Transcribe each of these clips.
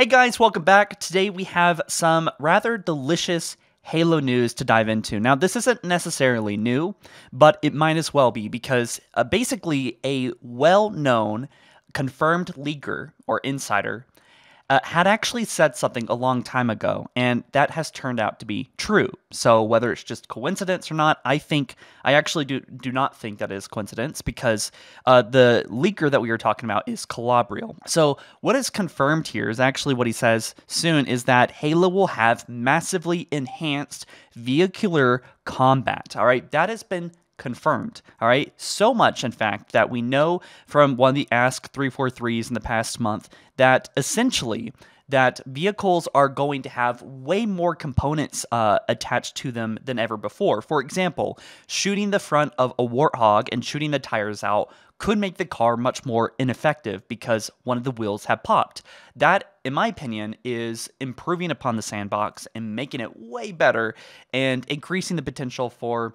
Hey guys, welcome back. Today we have some rather delicious Halo news to dive into. Now, this isn't necessarily new, but it might as well be because uh, basically a well known confirmed leaker or insider uh, had actually said something a long time ago, and that has turned out to be true. So whether it's just coincidence or not, I think I actually do do not think that is coincidence because uh, the leaker that we were talking about is Calabrial. So what is confirmed here is actually what he says soon is that Halo will have massively enhanced vehicular combat. All right, that has been confirmed. All right. So much, in fact, that we know from one of the Ask 343s in the past month that essentially that vehicles are going to have way more components uh, attached to them than ever before. For example, shooting the front of a warthog and shooting the tires out could make the car much more ineffective because one of the wheels had popped. That, in my opinion, is improving upon the sandbox and making it way better and increasing the potential for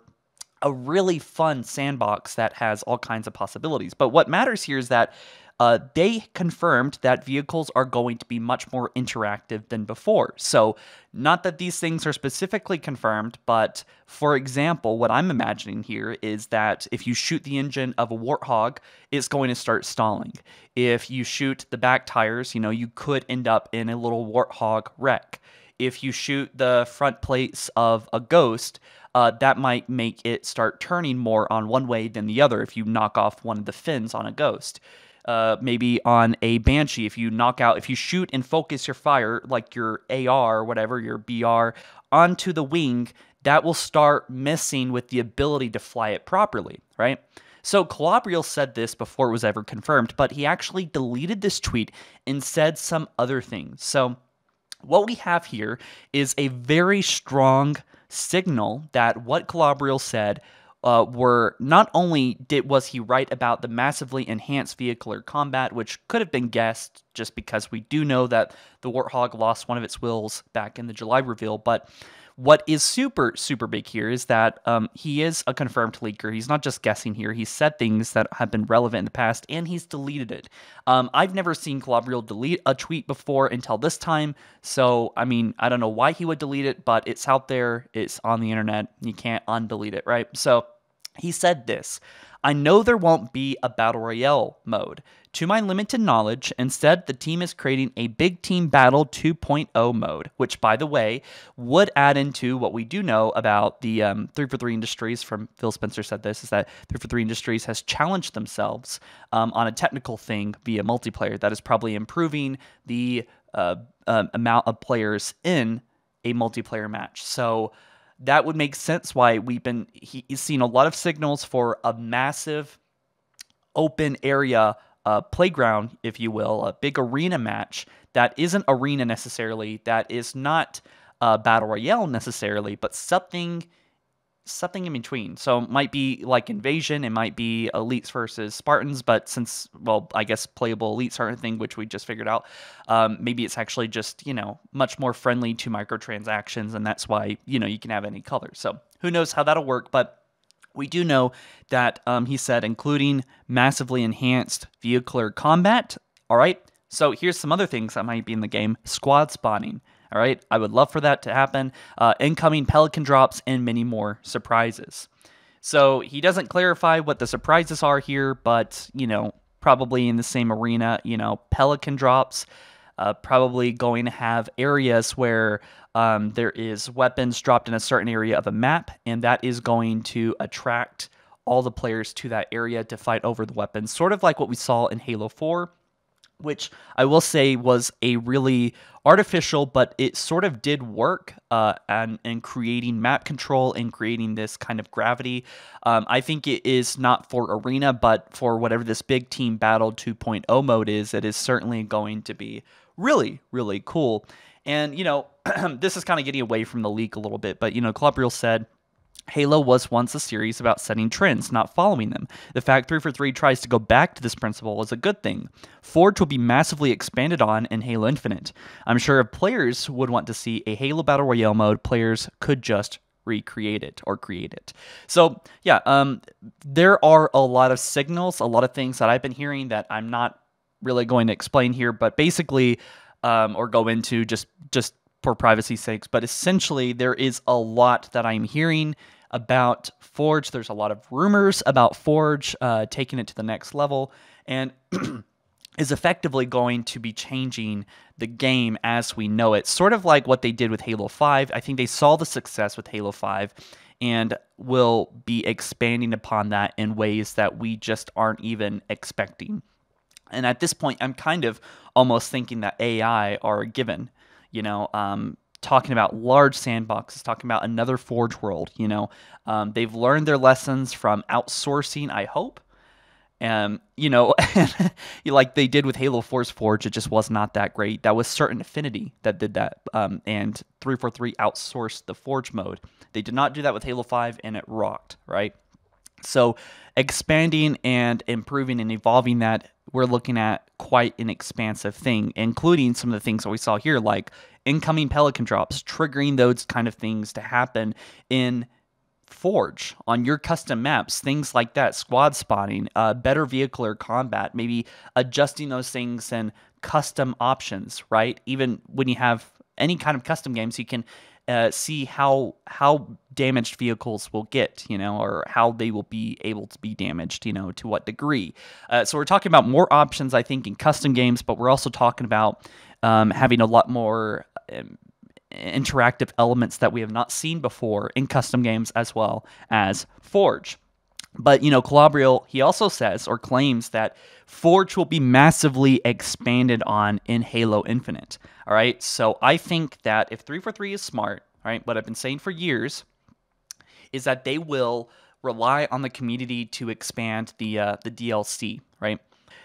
a really fun sandbox that has all kinds of possibilities. But what matters here is that uh, they confirmed that vehicles are going to be much more interactive than before. So, not that these things are specifically confirmed, but for example, what I'm imagining here is that if you shoot the engine of a warthog, it's going to start stalling. If you shoot the back tires, you know, you could end up in a little warthog wreck if you shoot the front plates of a ghost, uh, that might make it start turning more on one way than the other if you knock off one of the fins on a ghost. Uh, maybe on a banshee, if you knock out, if you shoot and focus your fire, like your AR, whatever, your BR, onto the wing, that will start messing with the ability to fly it properly, right? So Calabriel said this before it was ever confirmed, but he actually deleted this tweet and said some other things. So what we have here is a very strong signal that what Calabrial said uh, were not only did was he right about the massively enhanced vehicular combat, which could have been guessed just because we do know that the Warthog lost one of its wheels back in the July reveal, but what is super, super big here is that um, he is a confirmed leaker. He's not just guessing here. He's said things that have been relevant in the past, and he's deleted it. Um, I've never seen Calabriel delete a tweet before until this time. So, I mean, I don't know why he would delete it, but it's out there. It's on the internet. You can't undelete it, right? So, he said this I know there won't be a Battle Royale mode. To my limited knowledge, instead, the team is creating a Big Team Battle 2.0 mode, which, by the way, would add into what we do know about the um, 3 for 3 Industries from Phil Spencer said this is that 3 for 3 Industries has challenged themselves um, on a technical thing via multiplayer that is probably improving the uh, um, amount of players in a multiplayer match. So, that would make sense why we've been he's seen a lot of signals for a massive open area uh, playground, if you will, a big arena match that isn't arena necessarily, that is not uh, battle royale necessarily, but something something in between. So might be like Invasion, it might be Elites versus Spartans, but since, well, I guess playable Elites aren't a thing, which we just figured out, um, maybe it's actually just, you know, much more friendly to microtransactions, and that's why, you know, you can have any color. So who knows how that'll work, but we do know that um, he said, including massively enhanced vehicular combat. All right. So here's some other things that might be in the game squad spawning, all right, I would love for that to happen. Uh, incoming Pelican drops and many more surprises. So he doesn't clarify what the surprises are here, but you know, probably in the same arena, you know, Pelican drops. Uh, probably going to have areas where um, there is weapons dropped in a certain area of a map, and that is going to attract all the players to that area to fight over the weapons, sort of like what we saw in Halo 4 which I will say was a really artificial, but it sort of did work uh, and, and creating map control and creating this kind of gravity. Um, I think it is not for arena, but for whatever this big team battle 2.0 mode is, it is certainly going to be really, really cool. And, you know, this is kind of getting away from the leak a little bit, but, you know, Club Real said, Halo was once a series about setting trends, not following them. The fact 3 for 3 tries to go back to this principle is a good thing. Forge will be massively expanded on in Halo Infinite. I'm sure if players would want to see a Halo Battle Royale mode, players could just recreate it or create it. So, yeah, um, there are a lot of signals, a lot of things that I've been hearing that I'm not really going to explain here, but basically, um, or go into just just for privacy's sakes, but essentially there is a lot that I'm hearing about Forge. There's a lot of rumors about Forge uh, taking it to the next level and is effectively going to be changing the game as we know it. Sort of like what they did with Halo 5. I think they saw the success with Halo 5 and will be expanding upon that in ways that we just aren't even expecting. And at this point, I'm kind of almost thinking that AI are a given you know, um, talking about large sandboxes, talking about another Forge world. You know, um, they've learned their lessons from outsourcing. I hope, and um, you know, like they did with Halo Force Forge, it just was not that great. That was Certain Affinity that did that, um, and three four three outsourced the Forge mode. They did not do that with Halo Five, and it rocked. Right. So, expanding and improving and evolving that, we're looking at quite an expansive thing, including some of the things that we saw here, like incoming pelican drops, triggering those kind of things to happen in Forge on your custom maps, things like that, squad spotting, uh, better vehicular combat, maybe adjusting those things and custom options, right? Even when you have any kind of custom games, you can uh, see how how damaged vehicles will get, you know, or how they will be able to be damaged, you know, to what degree. Uh, so we're talking about more options, I think, in custom games, but we're also talking about um, having a lot more. Um, interactive elements that we have not seen before in custom games as well as Forge. But, you know, Calabrio, he also says or claims that Forge will be massively expanded on in Halo Infinite. All right. So I think that if 343 is smart, right? what I've been saying for years is that they will rely on the community to expand the uh, the DLC, right?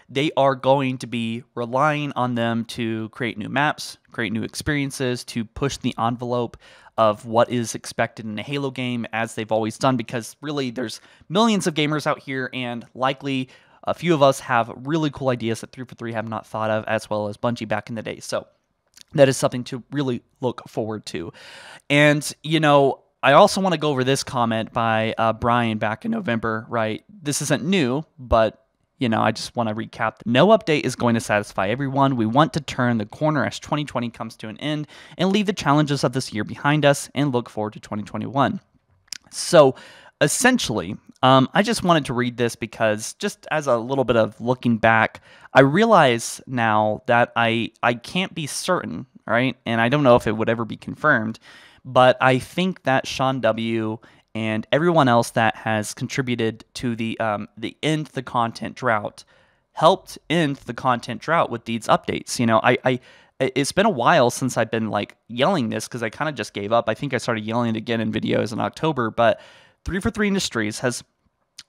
They are going to be relying on them to create new maps, create new experiences, to push the envelope of what is expected in a Halo game, as they've always done, because really there's millions of gamers out here, and likely a few of us have really cool ideas that 3 for 3 have not thought of, as well as Bungie back in the day. So that is something to really look forward to. And, you know, I also want to go over this comment by uh, Brian back in November, right? This isn't new, but you know, I just want to recap. No update is going to satisfy everyone. We want to turn the corner as 2020 comes to an end and leave the challenges of this year behind us and look forward to 2021. So, essentially, um, I just wanted to read this because, just as a little bit of looking back, I realize now that I I can't be certain, right? And I don't know if it would ever be confirmed, but I think that Sean W and everyone else that has contributed to the um, the end the content drought helped end the content drought with these updates. You know, I, I it's been a while since I've been like yelling this because I kind of just gave up. I think I started yelling it again in videos in October, but three for three industries has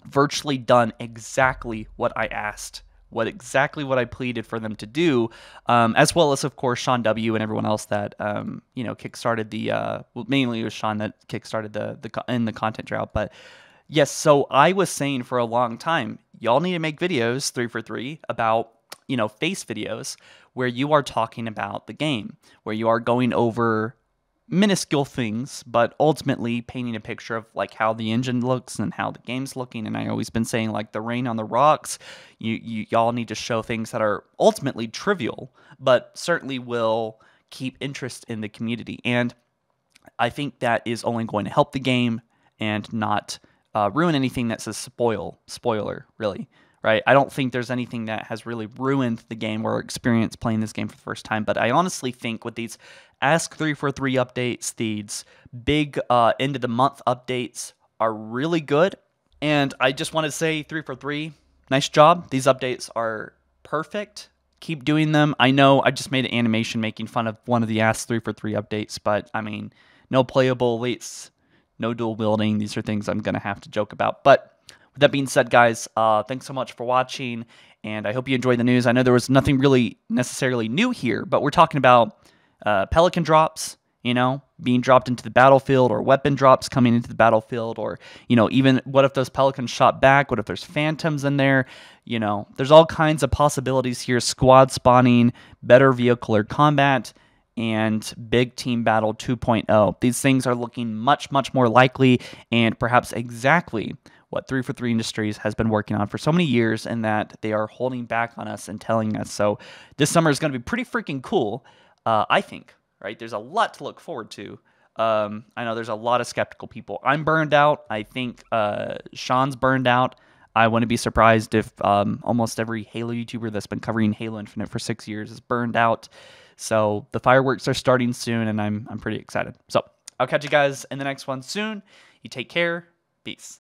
virtually done exactly what I asked what exactly what I pleaded for them to do, um, as well as of course Sean W and everyone else that um, you know kickstarted the uh, well, mainly it was Sean that kickstarted the the in the content drought, but. Yes, so I was saying for a long time, y'all need to make videos three for three about you know face videos where you are talking about the game, where you are going over minuscule things, but ultimately painting a picture of like how the engine looks and how the game's looking. And I always been saying like the rain on the rocks, you, you y'all need to show things that are ultimately trivial, but certainly will keep interest in the community. And I think that is only going to help the game and not uh, ruin anything that's a spoil spoiler really right? I don't think there's anything that has really ruined the game or experience playing this game for the first time, but I honestly think with these Ask 343 updates, these big uh, end of the month updates are really good. And I just want to say 343, nice job. These updates are perfect. Keep doing them. I know I just made an animation making fun of one of the Ask 343 updates, but I mean, no playable elites, no dual wielding. These are things I'm going to have to joke about. But with that being said, guys, uh, thanks so much for watching, and I hope you enjoyed the news. I know there was nothing really necessarily new here, but we're talking about uh, Pelican drops, you know, being dropped into the battlefield, or weapon drops coming into the battlefield, or, you know, even what if those Pelicans shot back? What if there's phantoms in there? You know, there's all kinds of possibilities here squad spawning, better vehicular combat and Big Team Battle 2.0. These things are looking much, much more likely and perhaps exactly what Three for Three Industries has been working on for so many years and that they are holding back on us and telling us. So this summer is going to be pretty freaking cool, uh, I think, right? There's a lot to look forward to. Um, I know there's a lot of skeptical people. I'm burned out. I think uh, Sean's burned out. I wouldn't be surprised if um, almost every Halo YouTuber that's been covering Halo Infinite for six years is burned out. So the fireworks are starting soon, and I'm I'm pretty excited. So I'll catch you guys in the next one soon. You take care. Peace.